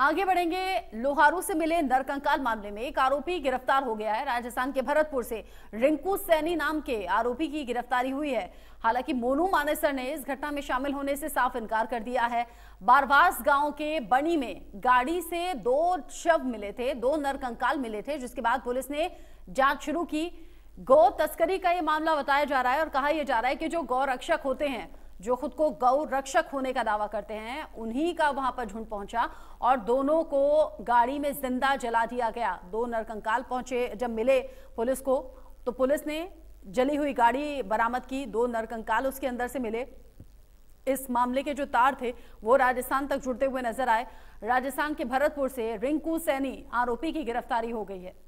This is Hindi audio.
आगे बढ़ेंगे लोहारू से मिले नरकंकाल मामले में एक आरोपी गिरफ्तार हो गया है राजस्थान के भरतपुर से रिंकू सैनी नाम के आरोपी की गिरफ्तारी हुई है हालांकि मोनू मानेसर ने इस घटना में शामिल होने से साफ इनकार कर दिया है बारवास गांव के बनी में गाड़ी से दो शव मिले थे दो नरकंकाल मिले थे जिसके बाद पुलिस ने जांच शुरू की गौ तस्करी का यह मामला बताया जा रहा है और कहा यह जा रहा है कि जो गौ रक्षक होते हैं जो खुद को गौ रक्षक होने का दावा करते हैं उन्हीं का वहां पर झुंड पहुंचा और दोनों को गाड़ी में जिंदा जला दिया गया दो नरकंकाल पहुंचे जब मिले पुलिस को तो पुलिस ने जली हुई गाड़ी बरामद की दो नरकंकाल उसके अंदर से मिले इस मामले के जो तार थे वो राजस्थान तक जुड़ते हुए नजर आए राजस्थान के भरतपुर से रिंकू सैनी आरोपी की गिरफ्तारी हो गई है